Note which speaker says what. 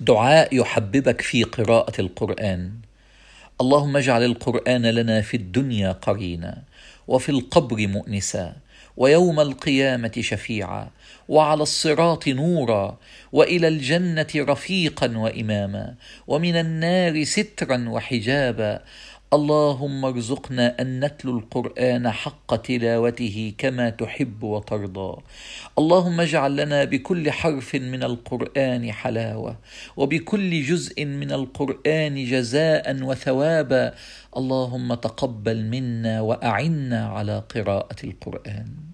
Speaker 1: دعاء يحببك في قراءه القران اللهم اجعل القران لنا في الدنيا قرينا وفي القبر مؤنسا ويوم القيامه شفيعا وعلى الصراط نورا والى الجنه رفيقا واماما ومن النار سترا وحجابا اللهم ارزقنا ان نتلو القران حق تلاوته كما تحب وترضى اللهم اجعل لنا بكل حرف من القران حلاوه وبكل جزء من القران جزاء وثوابا اللهم تقبل منا واعنا على قراءه القران